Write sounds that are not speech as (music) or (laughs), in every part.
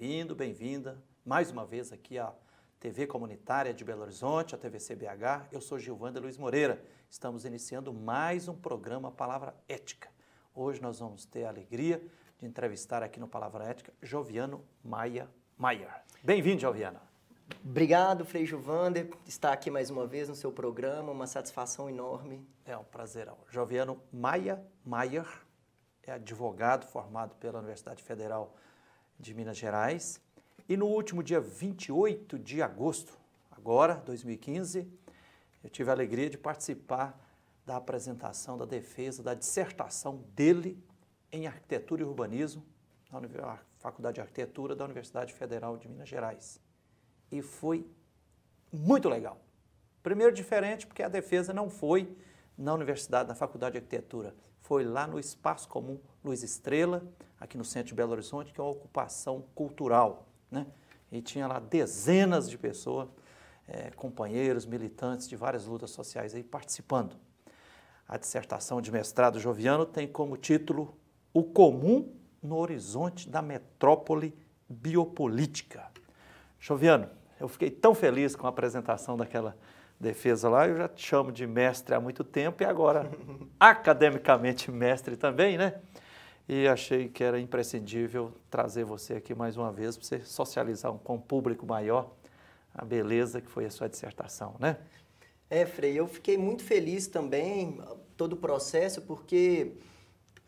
Bem-vindo, bem-vinda, mais uma vez aqui à TV Comunitária de Belo Horizonte, a TV CBH. Eu sou Gilvanda Luiz Moreira. Estamos iniciando mais um programa Palavra Ética. Hoje nós vamos ter a alegria de entrevistar aqui no Palavra Ética Joviano Maia Maier. Bem-vindo, Joviano. Obrigado, Frei Juvander, estar aqui mais uma vez no seu programa, uma satisfação enorme. É um prazerão. Joviano Maia Maier é advogado formado pela Universidade Federal de Minas Gerais. E no último dia 28 de agosto, agora, 2015, eu tive a alegria de participar da apresentação, da defesa, da dissertação dele em arquitetura e urbanismo na Faculdade de Arquitetura da Universidade Federal de Minas Gerais. E foi muito legal. Primeiro, diferente, porque a defesa não foi na universidade, na Faculdade de Arquitetura, foi lá no Espaço Comum Luz Estrela, aqui no centro de Belo Horizonte, que é uma ocupação cultural. Né? E tinha lá dezenas de pessoas, é, companheiros, militantes de várias lutas sociais aí participando. A dissertação de mestrado joviano tem como título O Comum no Horizonte da Metrópole Biopolítica. Joviano, eu fiquei tão feliz com a apresentação daquela defesa lá, eu já te chamo de mestre há muito tempo e agora (laughs) academicamente mestre também, né? E achei que era imprescindível trazer você aqui mais uma vez para você socializar com um público maior a beleza que foi a sua dissertação, né? É, Frei, eu fiquei muito feliz também todo o processo porque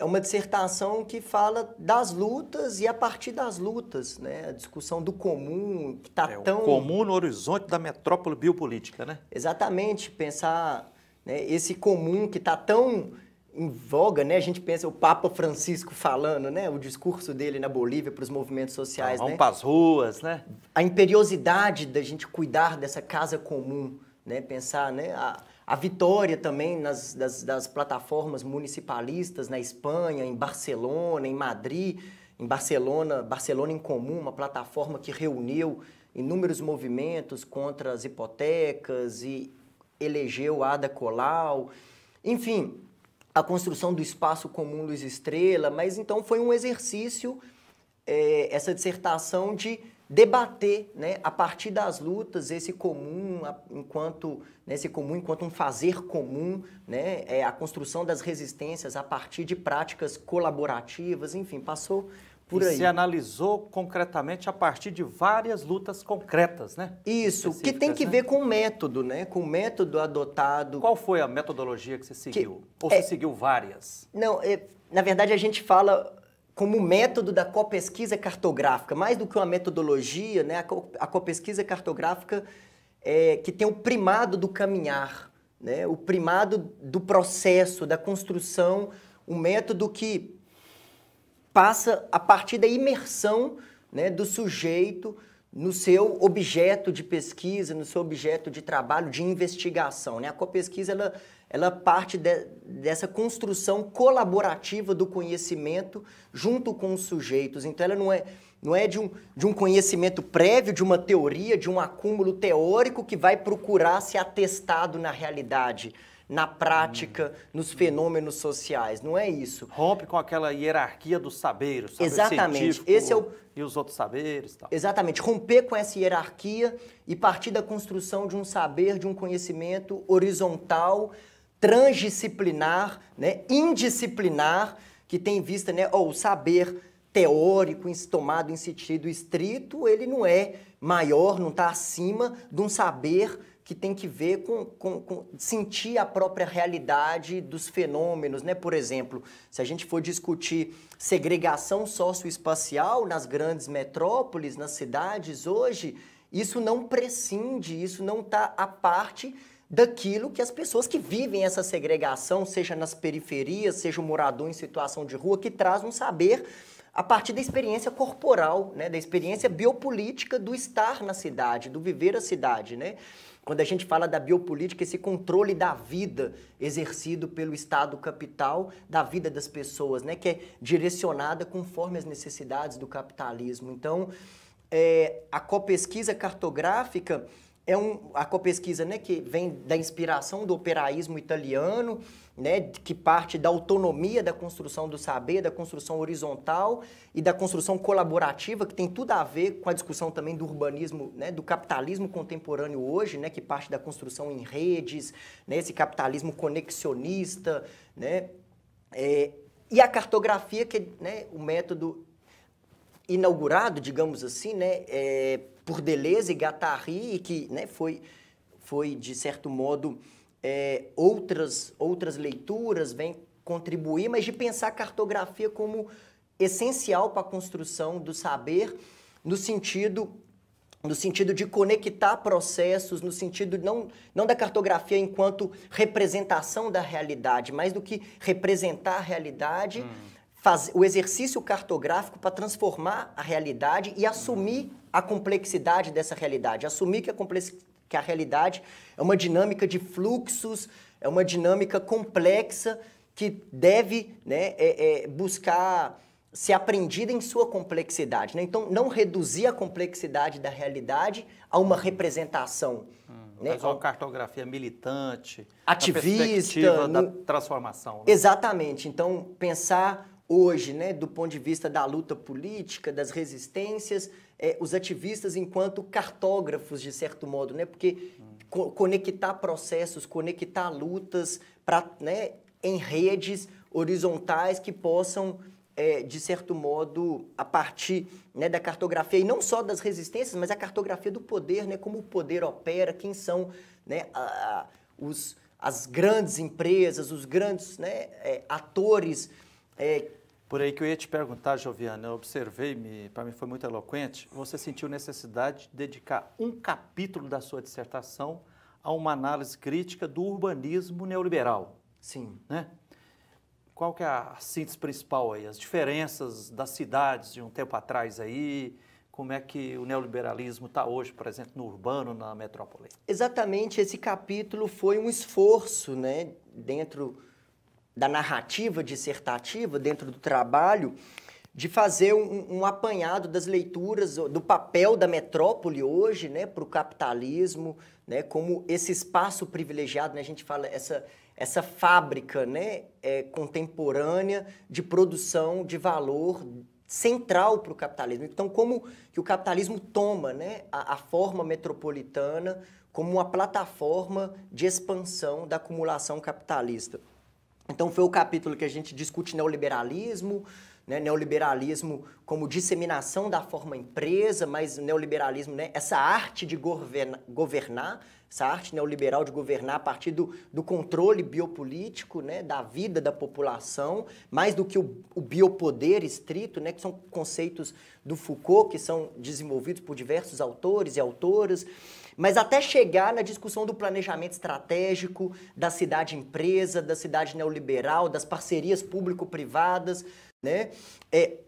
é uma dissertação que fala das lutas e a partir das lutas, né? A discussão do comum, que está é, tão... O comum no horizonte da metrópole biopolítica, né? Exatamente, pensar né, esse comum que está tão em voga, né? A gente pensa o Papa Francisco falando, né? O discurso dele na Bolívia para os movimentos sociais, Vamos né? para as ruas, né? A imperiosidade da gente cuidar dessa casa comum, né? Pensar, né? A, a vitória também nas, das, das plataformas municipalistas na Espanha, em Barcelona, em Madrid, em Barcelona, Barcelona em Comum, uma plataforma que reuniu inúmeros movimentos contra as hipotecas e elegeu Ada Colau. Enfim, a construção do espaço comum Luiz Estrela, mas então foi um exercício, é, essa dissertação de debater, né, a partir das lutas, esse comum a, enquanto né, esse comum enquanto um fazer comum, né, é, a construção das resistências a partir de práticas colaborativas, enfim, passou por e aí. Se analisou concretamente a partir de várias lutas concretas, né? Isso, que tem que né? ver com o método, né? Com o método adotado. Qual foi a metodologia que você seguiu? Que, Ou é, você seguiu várias? Não, é, na verdade a gente fala como método da copesquisa cartográfica, mais do que uma metodologia, né? a copesquisa cartográfica é, que tem o primado do caminhar, né? o primado do processo, da construção, um método que passa a partir da imersão né, do sujeito no seu objeto de pesquisa, no seu objeto de trabalho, de investigação. Né? A copesquisa ela, ela parte de, dessa construção colaborativa do conhecimento junto com os sujeitos. Então, ela não é, não é de, um, de um conhecimento prévio, de uma teoria, de um acúmulo teórico que vai procurar ser atestado na realidade na prática, hum. nos fenômenos sociais. Não é isso. Rompe com aquela hierarquia do saber, o saber Exatamente. Esse é o... E os outros saberes. Tal. Exatamente. Romper com essa hierarquia e partir da construção de um saber, de um conhecimento horizontal, transdisciplinar, né, indisciplinar, que tem vista né, o saber teórico tomado em sentido estrito, ele não é maior, não está acima de um saber que tem que ver com, com, com, sentir a própria realidade dos fenômenos, né? Por exemplo, se a gente for discutir segregação socioespacial nas grandes metrópoles, nas cidades hoje, isso não prescinde, isso não está à parte daquilo que as pessoas que vivem essa segregação, seja nas periferias, seja o morador em situação de rua, que traz um saber a partir da experiência corporal, né, da experiência biopolítica do estar na cidade, do viver a cidade, né? Quando a gente fala da biopolítica, esse controle da vida exercido pelo Estado capital, da vida das pessoas, né, que é direcionada conforme as necessidades do capitalismo. Então, é, a copesquisa cartográfica é um, a copesquisa né, que vem da inspiração do operaísmo italiano, né, que parte da autonomia da construção do saber, da construção horizontal e da construção colaborativa, que tem tudo a ver com a discussão também do urbanismo, né, do capitalismo contemporâneo hoje, né, que parte da construção em redes, né, esse capitalismo conexionista. Né, é, e a cartografia, que é né, o método inaugurado, digamos assim, né, é, por Deleuze e Guattari, e que né, foi, foi, de certo modo, é, outras, outras leituras vêm contribuir, mas de pensar a cartografia como essencial para a construção do saber, no sentido no sentido de conectar processos, no sentido não, não da cartografia enquanto representação da realidade, mais do que representar a realidade, hum faz, o exercício cartográfico para transformar a realidade e assumir a complexidade dessa realidade, assumir que a, que a realidade é uma dinâmica de fluxos, é uma dinâmica complexa que deve né, é, é, buscar ser aprendida em sua complexidade. Né? Então, não reduzir a complexidade da realidade a uma representação. Hum, né? Mas uma cartografia militante, ativista, da no... transformação. Né? Exatamente. Então, pensar hoje, né, do ponto de vista da luta política, das resistências, é, os ativistas enquanto cartógrafos, de certo modo, né, porque hum. co conectar processos, conectar lutas pra, né, em redes horizontais que possam é, de certo modo, a partir né, da cartografia, e não só das resistências, mas a cartografia do poder, né, como o poder opera, quem são né, a, a, os, as grandes empresas, os grandes né, é, atores é, por aí que eu ia te perguntar, Joviana, eu observei, para mim foi muito eloquente, você sentiu necessidade de dedicar um capítulo da sua dissertação a uma análise crítica do urbanismo neoliberal. Sim. Né? Qual que é a síntese principal aí? As diferenças das cidades de um tempo atrás aí, como é que o neoliberalismo está hoje, por exemplo, no urbano, na metrópole? Exatamente, esse capítulo foi um esforço, né, dentro da narrativa dissertativa, dentro do trabalho, de fazer um, um, apanhado das leituras, do papel da metrópole hoje né, para o capitalismo, né, como esse espaço privilegiado, né, a gente fala essa, essa fábrica né, é, contemporânea de produção de valor central para o capitalismo. Então, como que o capitalismo toma né, a, a forma metropolitana como uma plataforma de expansão da acumulação capitalista. Então foi o capítulo que a gente discute neoliberalismo, né, neoliberalismo como disseminação da forma empresa, mas neoliberalismo, né, essa arte de governa, governar, essa arte neoliberal de governar a partir do, do controle biopolítico né, da vida da população, mais do que o, o biopoder estrito, né? que são conceitos do Foucault, que são desenvolvidos por diversos autores e autoras. Mas até chegar na discussão do planejamento estratégico, da cidade empresa, da cidade neoliberal, das parcerias público-privadas, né? É,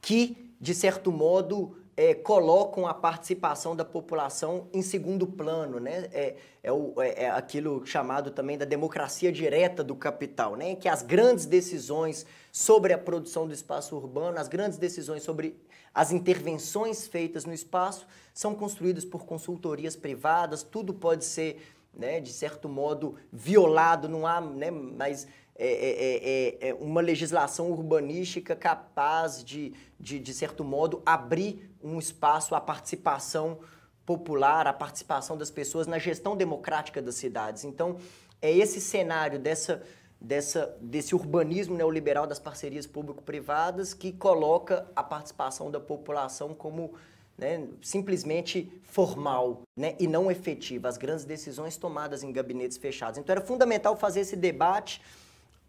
que, de certo modo, é, colocam a participação da população em segundo plano, né? É, é, o, é, é, aquilo chamado também da democracia direta do capital, né? Que as grandes decisões sobre a produção do espaço urbano, as grandes decisões sobre as intervenções feitas no espaço são construídas por consultorias privadas, tudo pode ser, né, de certo modo, violado, não há né, mais é, é, é, uma legislação urbanística capaz de, de, de certo modo, abrir um espaço à participação popular, à participação das pessoas na gestão democrática das cidades. Então, é esse cenário dessa, dessa, desse urbanismo neoliberal das parcerias público-privadas que coloca a participação da população como né, simplesmente formal né, e não efetiva, as grandes decisões tomadas em gabinetes fechados. Então era fundamental fazer esse debate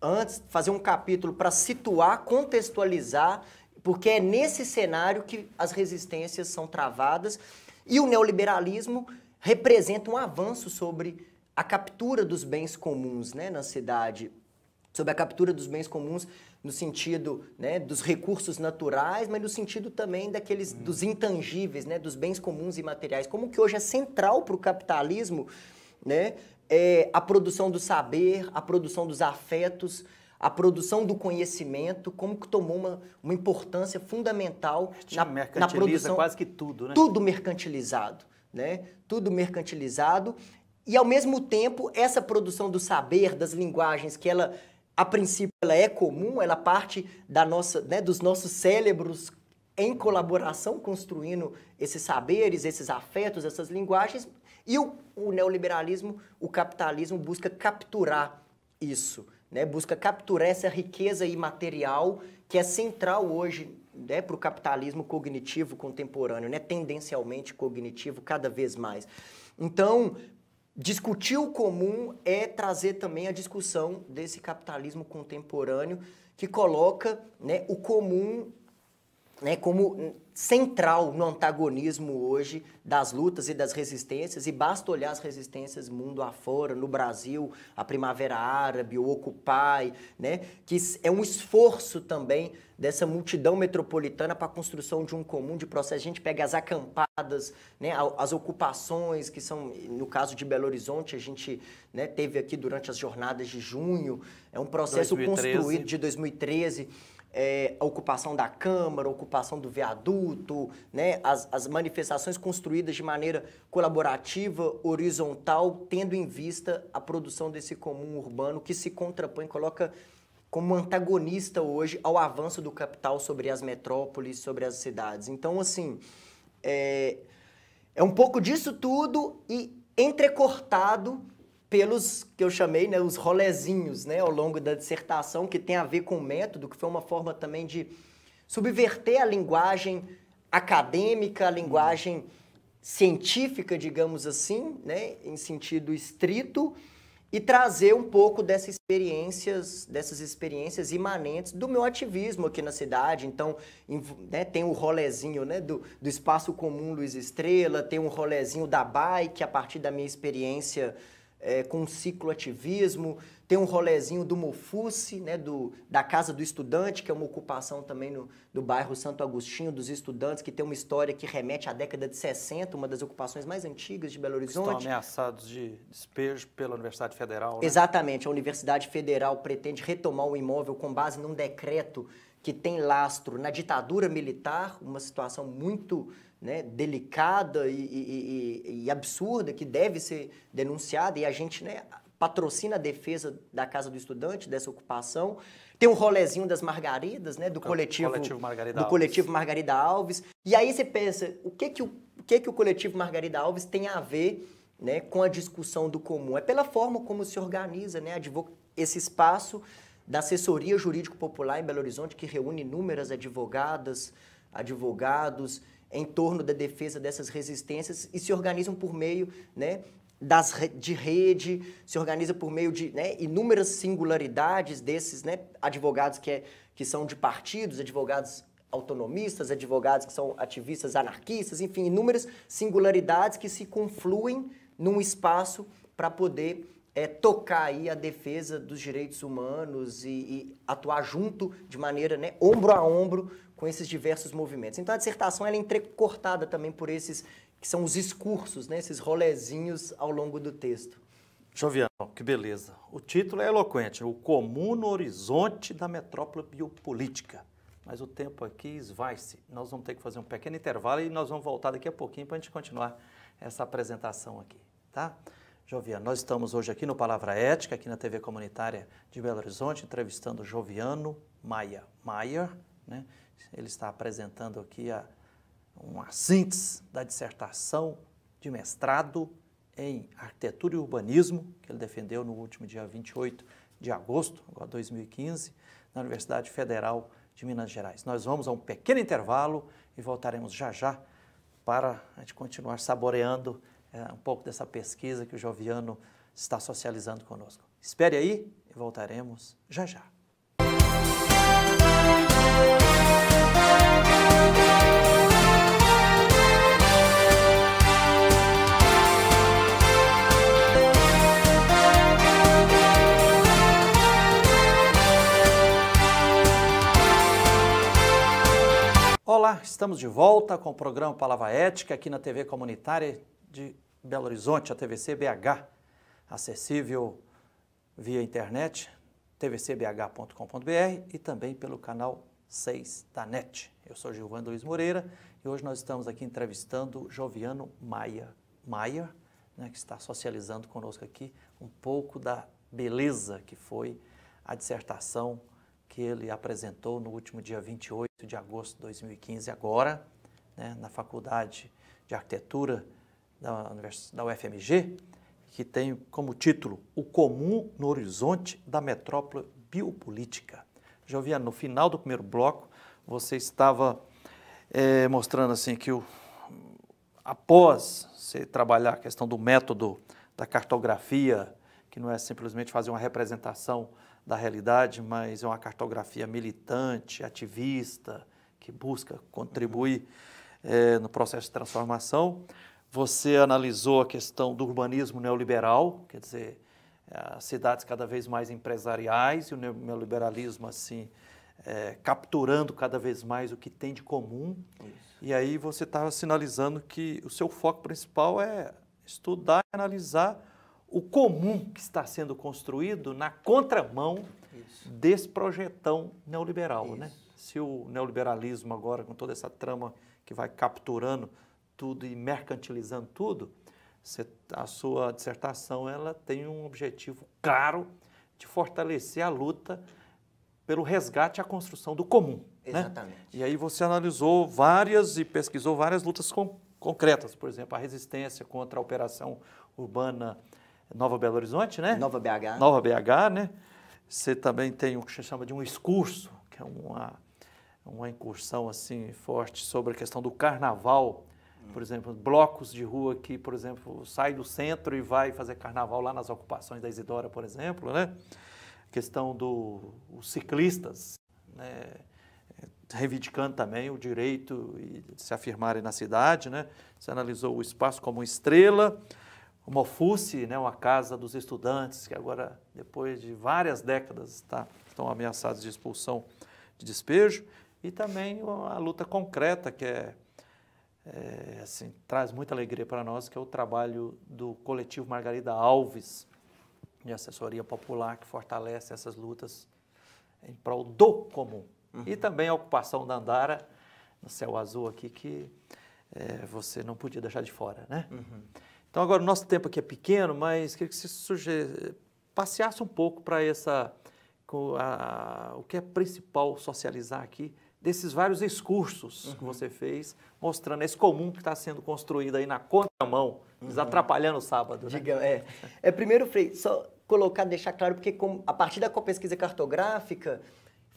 antes, fazer um capítulo para situar, contextualizar porque é nesse cenário que as resistências são travadas e o neoliberalismo representa um avanço sobre a captura dos bens comuns né, na cidade, sobre a captura dos bens comuns no sentido né, dos recursos naturais, mas no sentido também daqueles uhum. dos intangíveis, né, dos bens comuns e materiais, como que hoje é central para o capitalismo né, é, a produção do saber, a produção dos afetos, a produção do conhecimento, como que tomou uma, uma importância fundamental na, na produção. quase que tudo, né? Tudo mercantilizado, né? Tudo mercantilizado. E, ao mesmo tempo, essa produção do saber, das linguagens, que ela, a princípio, ela é comum, ela parte da nossa, né, dos nossos cérebros em colaboração, construindo esses saberes, esses afetos, essas linguagens. E o, o neoliberalismo, o capitalismo busca capturar isso né? busca capturar essa riqueza imaterial que é central hoje né, para o capitalismo cognitivo contemporâneo, né? tendencialmente cognitivo cada vez mais. Então, discutir o comum é trazer também a discussão desse capitalismo contemporâneo que coloca né, o comum né, como central no antagonismo hoje das lutas e das resistências, e basta olhar as resistências mundo afora, no Brasil, a Primavera Árabe, o Occupy, né? que é um esforço também dessa multidão metropolitana para a construção de um comum de processo. A gente pega as acampadas, né? as ocupações, que são, no caso de Belo Horizonte, a gente né, teve aqui durante as jornadas de junho, é um processo 2013. construído de 2013 é, a ocupação da Câmara, a ocupação do viaduto, né, as, as, manifestações construídas de maneira colaborativa, horizontal, tendo em vista a produção desse comum urbano que se contrapõe, coloca como antagonista hoje ao avanço do capital sobre as metrópoles, sobre as cidades. Então, assim, é, é um pouco disso tudo e entrecortado pelos que eu chamei, né, os rolezinhos, né, ao longo da dissertação, que tem a ver com o método, que foi uma forma também de subverter a linguagem acadêmica, a linguagem científica, digamos assim, né, em sentido estrito, e trazer um pouco dessas experiências, dessas experiências imanentes do meu ativismo aqui na cidade. Então, né, tem o rolezinho né, do, do Espaço Comum Luiz Estrela, tem um rolezinho da bike a partir da minha experiência é, com cicloativismo, tem um rolezinho do Mofusse, né, do, da Casa do Estudante, que é uma ocupação também no, do bairro Santo Agostinho, dos estudantes, que tem uma história que remete à década de 60, uma das ocupações mais antigas de Belo Horizonte. Estão ameaçados de despejo pela Universidade Federal. Né? Exatamente, a Universidade Federal pretende retomar o imóvel com base num decreto que tem lastro na ditadura militar, uma situação muito né, delicada e, e, e, absurda que deve ser denunciada e a gente né, patrocina a defesa da Casa do Estudante dessa ocupação. Tem um rolezinho das Margaridas, né, do é, coletivo, coletivo Margarida do Alves. coletivo Margarida Alves. E aí você pensa, o que que o, o que que o coletivo Margarida Alves tem a ver, né, com a discussão do comum? É pela forma como se organiza, né, esse espaço da assessoria jurídico popular em Belo Horizonte que reúne inúmeras advogadas, advogados em torno da defesa dessas resistências e se organizam por meio né, das, de rede, se organiza por meio de né, inúmeras singularidades desses né, advogados que, é, que são de partidos, advogados autonomistas, advogados que são ativistas anarquistas, enfim, inúmeras singularidades que se confluem num espaço para poder é, tocar aí a defesa dos direitos humanos e, e atuar junto de maneira, né, ombro a ombro com esses diversos movimentos. Então a dissertação ela é entrecortada também por esses que são os discursos, né, esses rolezinhos ao longo do texto. Joviano, que beleza. O título é eloquente, O Comum Horizonte da Metrópole Biopolítica. Mas o tempo aqui esvai-se. Nós vamos ter que fazer um pequeno intervalo e nós vamos voltar daqui a pouquinho para a gente continuar essa apresentação aqui, tá? Joviano, nós estamos hoje aqui no Palavra Ética, aqui na TV Comunitária de Belo Horizonte, entrevistando Joviano Maia Maia, né? Ele está apresentando aqui a, uma síntese da dissertação de mestrado em arquitetura e urbanismo, que ele defendeu no último dia 28 de agosto de 2015, na Universidade Federal de Minas Gerais. Nós vamos a um pequeno intervalo e voltaremos já já para a gente continuar saboreando é, um pouco dessa pesquisa que o Joviano está socializando conosco. Espere aí e voltaremos já já. Olá, estamos de volta com o programa Palavra Ética aqui na TV Comunitária de Belo Horizonte, a TVC BH, acessível via internet, tvcbh.com.br e também pelo canal 6 da NET. Eu sou Gilvan Luiz Moreira e hoje nós estamos aqui entrevistando Joviano Maia, Maia né, que está socializando conosco aqui um pouco da beleza que foi a dissertação que ele apresentou no último dia 28 de agosto de 2015, agora, né, na Faculdade de Arquitetura da, da UFMG, que tem como título O Comum no Horizonte da Metrópole Biopolítica. Joviano, no final do primeiro bloco, você estava é, mostrando assim que o, após você trabalhar a questão do método da cartografia, que não é simplesmente fazer uma representação da realidade, mas é uma cartografia militante, ativista, que busca contribuir uhum. eh, no processo de transformação. Você analisou a questão do urbanismo neoliberal, quer dizer, eh, as cidades cada vez mais empresariais e o neoliberalismo assim eh, capturando cada vez mais o que tem de comum. E aí você estava sinalizando que o seu foco principal é estudar e analisar o comum que está sendo construído na contramão Isso. desse projetão neoliberal. Né? Se o neoliberalismo agora, com toda essa trama que vai capturando tudo e mercantilizando tudo, a sua dissertação ela tem um objetivo claro de fortalecer a luta pelo resgate à construção do comum. Né? Exatamente. Né? E aí você analisou várias e pesquisou várias lutas com, concretas, por exemplo, a resistência contra a operação urbana Nova Belo Horizonte, né? Nova BH. Nova BH, né? Você também tem o que se chama de um excurso, que é uma, uma incursão assim forte sobre a questão do carnaval. Por exemplo, blocos de rua que, por exemplo, sai do centro e vai fazer carnaval lá nas ocupações da Isidora, por exemplo, né? A questão dos ciclistas, né? reivindicando também o direito de se afirmarem na cidade, né? Você analisou o espaço como estrela, uma FUSE, né, uma Casa dos Estudantes, que agora, depois de várias décadas, está estão ameaçados de expulsão, de despejo, e também a luta concreta, que é, é assim, traz muita alegria para nós, que é o trabalho do coletivo Margarida Alves, de assessoria popular, que fortalece essas lutas em prol do comum. Uhum. E também a ocupação da Andara, no céu azul aqui, que é, você não podia deixar de fora, né? Uhum. Então, agora, o nosso tempo aqui é pequeno, mas queria que você passeasse um pouco para essa. a, o que é principal socializar aqui desses vários excursos uhum. que você fez, mostrando esse comum que está sendo construído aí na contramão, uhum. nos uhum. atrapalhando o sábado. Né? Diga, é. é. Primeiro, Frei, só colocar, deixar claro, porque com, a partir da pesquisa cartográfica,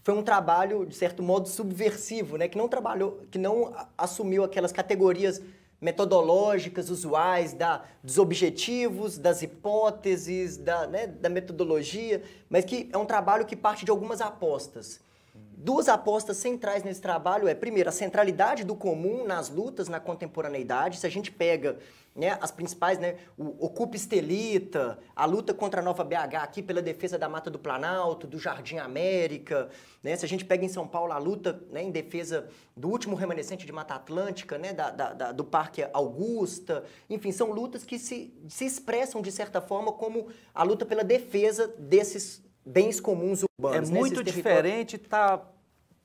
foi um trabalho de certo modo subversivo, né, que não trabalhou, que não assumiu aquelas categorias metodológicas usuais da, dos objetivos, das hipóteses, da, né, da metodologia, mas que é um trabalho que parte de algumas apostas. Duas apostas centrais nesse trabalho é, primeiro, a centralidade do comum nas lutas na contemporaneidade. Se a gente pega né, as principais, né, o Ocupa Estelita, a luta contra a Nova BH aqui pela defesa da Mata do Planalto, do Jardim América, né, se a gente pega em São Paulo a luta né, em defesa do último remanescente de Mata Atlântica, né, da, da, da, do Parque Augusta, enfim, são lutas que se, se expressam de certa forma como a luta pela defesa desses bens comuns urbanos. É né, muito diferente estar tá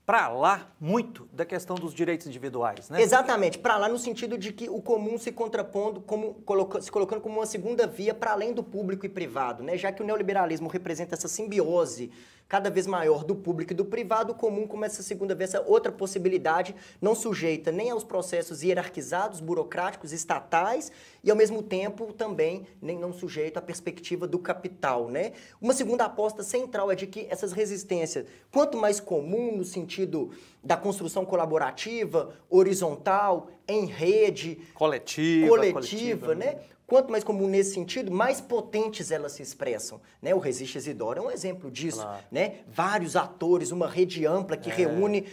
para lá muito da questão dos direitos individuais, né? Exatamente, para lá no sentido de que o comum se contrapondo, como, se colocando como uma segunda via para além do público e privado, né? Já que o neoliberalismo representa essa simbiose cada vez maior do público e do privado, o comum começa a segunda vez essa é outra possibilidade, não sujeita nem aos processos hierarquizados, burocráticos, estatais e, ao mesmo tempo, também nem não sujeito à perspectiva do capital, né? Uma segunda aposta central é de que essas resistências, quanto mais comum no sentido da construção colaborativa, horizontal, em rede, coletiva, coletiva, coletiva né? né? Quanto mais comum nesse sentido, mais potentes elas se expressam. Né? O Resiste Isidoro é um exemplo disso. Claro. Né? Vários atores, uma rede ampla que é. reúne.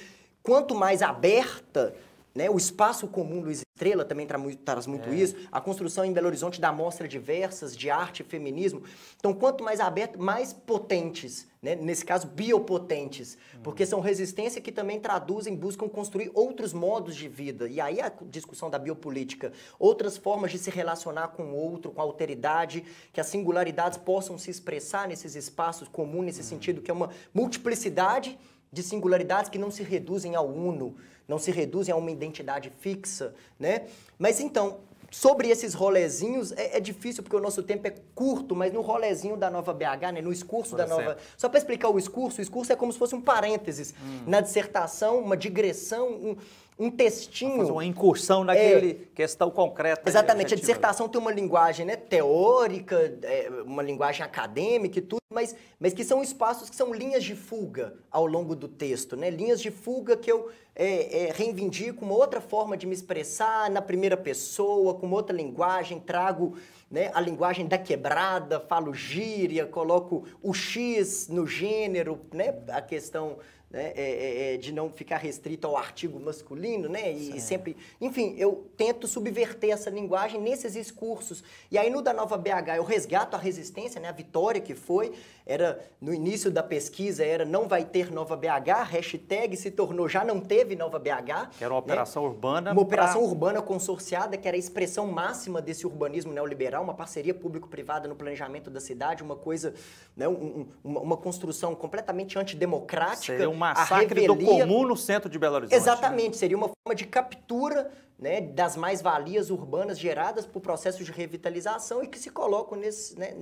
Quanto mais aberta, né? O espaço comum Luiz Estrela também traz muito é. isso. A construção em Belo Horizonte da mostra diversas de arte e feminismo. Então, quanto mais aberto, mais potentes, né? nesse caso, biopotentes, uhum. porque são resistência que também traduzem, buscam construir outros modos de vida. E aí a discussão da biopolítica, outras formas de se relacionar com o outro, com a alteridade, que as singularidades possam se expressar nesses espaços comuns, nesse uhum. sentido que é uma multiplicidade de singularidades que não se reduzem ao uno, não se reduzem a uma identidade fixa, né? Mas então, sobre esses rolezinhos, é, é difícil porque o nosso tempo é curto, mas no rolezinho da Nova BH, né, no excurso da Nova... Só para explicar o excurso, o excurso é como se fosse um parênteses hum. na dissertação, uma digressão, um, um textinho. Fazer uma incursão naquele é, questão é concreta. Exatamente, a dissertação tem uma linguagem né, teórica, é, uma linguagem acadêmica e tudo, mas, mas que são espaços que são linhas de fuga ao longo do texto, né? Linhas de fuga que eu é, é, reivindico uma outra forma de me expressar na primeira pessoa, com uma outra linguagem, trago né, a linguagem da quebrada, falo gíria, coloco o X no gênero, né? A questão né, é, é, é, de não ficar restrito ao artigo masculino, né? E sempre, enfim, eu tento subverter essa linguagem nesses discursos. E aí no da Nova BH eu resgato a resistência, né, a vitória que foi, era no início da pesquisa era não vai ter nova BH, hashtag se tornou já não teve nova BH. Né? Que era uma né? operação urbana. Uma pra... operação urbana consorciada que era a expressão máxima desse urbanismo neoliberal, uma parceria público-privada no planejamento da cidade, uma coisa, né, um, um, uma construção completamente antidemocrática. Seria um massacre do comum no centro de Belo Horizonte. Exatamente, né? seria uma forma de captura né, das mais-valias urbanas geradas por processos de revitalização e que se colocam nesse, né,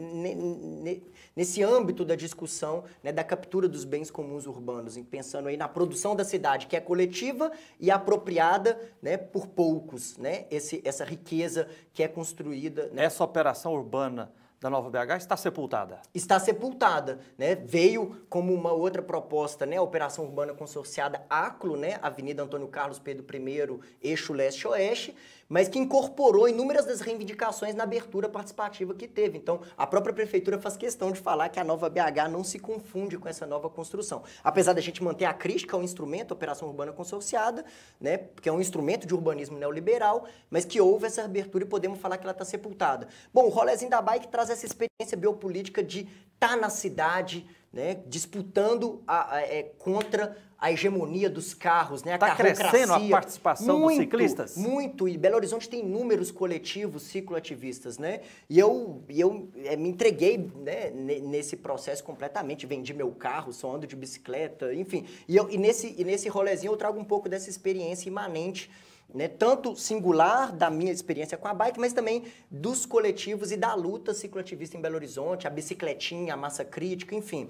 nesse âmbito da discussão né, da captura dos bens comuns urbanos, pensando aí na produção da cidade, que é coletiva e apropriada né, por poucos, né, esse, essa riqueza que é construída. Né. Essa operação urbana da Nova BH está sepultada. Está sepultada, né? Veio como uma outra proposta, né? A operação urbana consorciada ACLO, né? Avenida Antônio Carlos Pedro I, eixo leste-oeste, mas que incorporou inúmeras das reivindicações na abertura participativa que teve. Então, a própria prefeitura faz questão de falar que a nova BH não se confunde com essa nova construção. Apesar da gente manter a crítica ao instrumento Operação Urbana Consorciada, né, que é um instrumento de urbanismo neoliberal, mas que houve essa abertura e podemos falar que ela está sepultada. Bom, o Rolezinho da Bike traz essa experiência biopolítica de estar tá na cidade, né, disputando a, a, é, contra a hegemonia dos carros, né, a tá crescendo a participação muito, dos ciclistas? Muito, e Belo Horizonte tem inúmeros coletivos cicloativistas, né, e eu, eu é, me entreguei né, nesse processo completamente, vendi meu carro, só ando de bicicleta, enfim, e, eu, e, nesse, e nesse rolezinho eu trago um pouco dessa experiência imanente né, tanto singular da minha experiência com a bike, mas também dos coletivos e da luta cicloativista em Belo Horizonte, a bicicletinha, a massa crítica, enfim.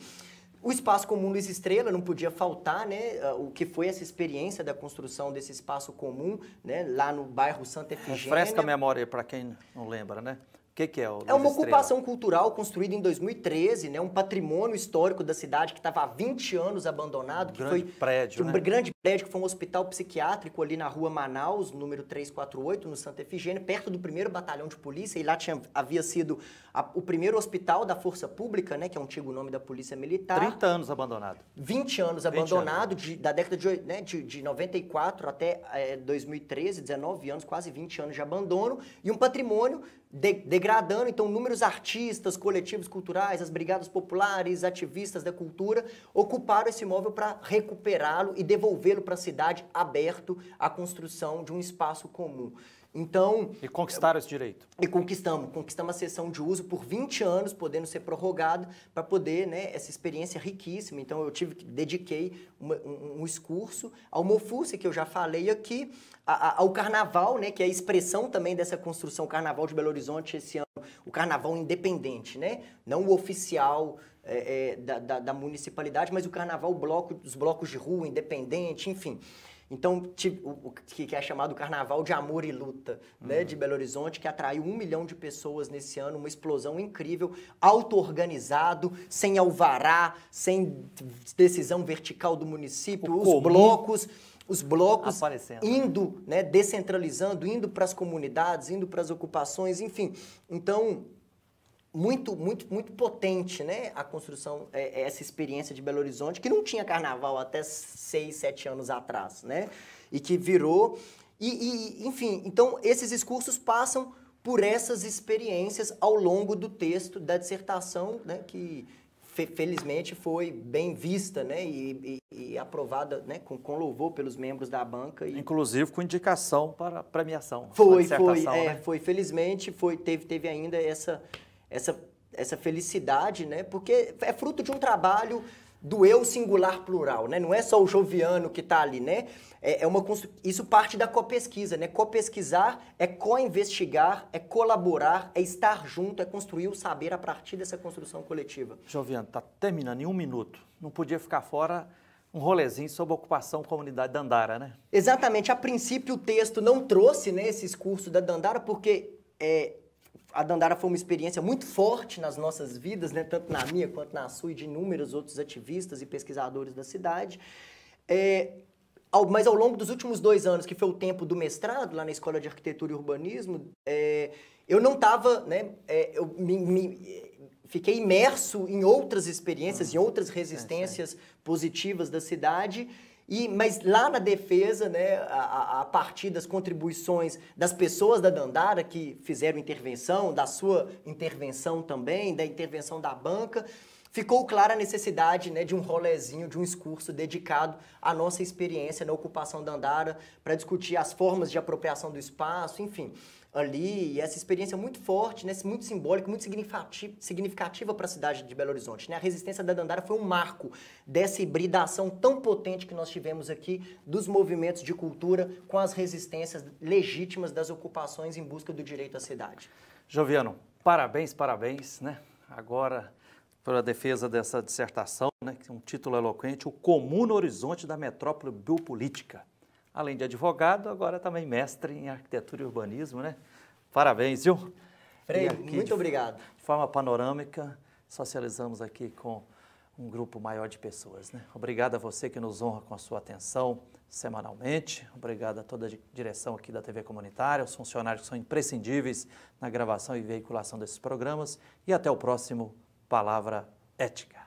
O espaço comum Luiz Estrela não podia faltar, né? Ah, o que foi essa experiência da construção desse espaço comum, né? Lá no bairro Santa Efigênia. Refresca a memória para quem não lembra, né? O que, que, é o Luz É uma Estrela? ocupação cultural construída em 2013, né? um patrimônio histórico da cidade que estava há 20 anos abandonado. Um que grande foi, prédio, Um né? grande prédio que foi um hospital psiquiátrico ali na rua Manaus, número 348, no Santa Efigênio, perto do primeiro batalhão de polícia. E lá tinha, havia sido a, o primeiro hospital da Força Pública, né? que é o antigo nome da Polícia Militar. 30 anos abandonado. 20 anos 20 abandonado, anos. De, da década de, né, de, de 94 até é, 2013, 19 anos, quase 20 anos de abandono. E um patrimônio de, degradando então números artistas, coletivos culturais, as brigadas populares, ativistas da cultura ocuparam esse imóvel para recuperá-lo e devolvê-lo para a cidade aberto à construção de um espaço comum. Então. E conquistaram esse direito. E conquistamos. Conquistamos a sessão de uso por 20 anos, podendo ser prorrogado, para poder, né, essa experiência riquíssima. Então, eu tive dediquei uma, um, um excurso ao Mofúcia, que eu já falei aqui, a, a, ao carnaval, né, que é a expressão também dessa construção carnaval de Belo Horizonte esse ano, o carnaval independente, né? Não o oficial. É, é, da, da, da, municipalidade, mas o carnaval, bloco, os blocos de rua, independente, enfim. Então, o que é chamado Carnaval de Amor e Luta, né, uhum. de Belo Horizonte, que atraiu um milhão de pessoas nesse ano, uma explosão incrível, auto-organizado, sem alvará, sem decisão vertical do município, Como? os blocos os blocos Aparecendo. indo, né, descentralizando, indo para as comunidades, indo para as ocupações, enfim. Então, muito, muito, muito potente, né? A construção, é, é, essa experiência de Belo Horizonte, que não tinha carnaval até seis, sete anos atrás, né? E que virou. E, e, enfim, então esses discursos passam por essas experiências ao longo do texto da dissertação, né? Que fe felizmente foi bem vista, né? E, e, e aprovada, né? Com, com, louvor pelos membros da banca. E... Inclusive com indicação para premiação. Foi, foi, é, né? foi. Felizmente foi, teve, teve ainda essa essa, essa felicidade, né? Porque é fruto de um trabalho do eu singular plural, né? Não é só o joviano que está ali, né? É, é uma isso parte da copesquisa, né? Copesquisar é co-investigar, é colaborar, é estar junto, é construir o saber a partir dessa construção coletiva. Joviano, tá terminando em um minuto. Não podia ficar fora um rolezinho sobre a ocupação comunidade Dandara, né? Exatamente. A princípio o texto não trouxe né, esses cursos da Dandara porque é, a Dandara foi uma experiência muito forte nas nossas vidas, né? tanto na minha quanto na sua e de inúmeros outros ativistas e pesquisadores da cidade. É, ao, mas ao longo dos últimos dois anos, que foi o tempo do mestrado lá na Escola de Arquitetura e Urbanismo, é, eu não estava, né, é, eu me, me, fiquei imerso em outras experiências, hum, em outras resistências é, positivas da cidade e, mas lá na defesa, né, a, a, partir das contribuições das pessoas da Dandara que fizeram intervenção, da sua intervenção também, da intervenção da banca, ficou clara a necessidade né, de um rolezinho, de um discurso dedicado à nossa experiência na ocupação da Andara para discutir as formas de apropriação do espaço, enfim ali, e essa experiência muito forte, né, muito simbólica, muito significativa para a cidade de Belo Horizonte. Né? A resistência da Dandara foi um marco dessa hibridação tão potente que nós tivemos aqui dos movimentos de cultura com as resistências legítimas das ocupações em busca do direito à cidade. Joviano, parabéns, parabéns, né? Agora pela defesa dessa dissertação, né, que um título eloquente, O Comum no Horizonte da Metrópole Biopolítica além de advogado, agora também mestre em arquitetura e urbanismo, né? Parabéns, viu? Frei, muito de, obrigado. De forma panorâmica, socializamos aqui com um grupo maior de pessoas, né? Obrigado a você que nos honra com a sua atenção semanalmente. Obrigado a toda a direção aqui da TV Comunitária, os funcionários que são imprescindíveis na gravação e veiculação desses programas. E até o próximo Palavra Ética.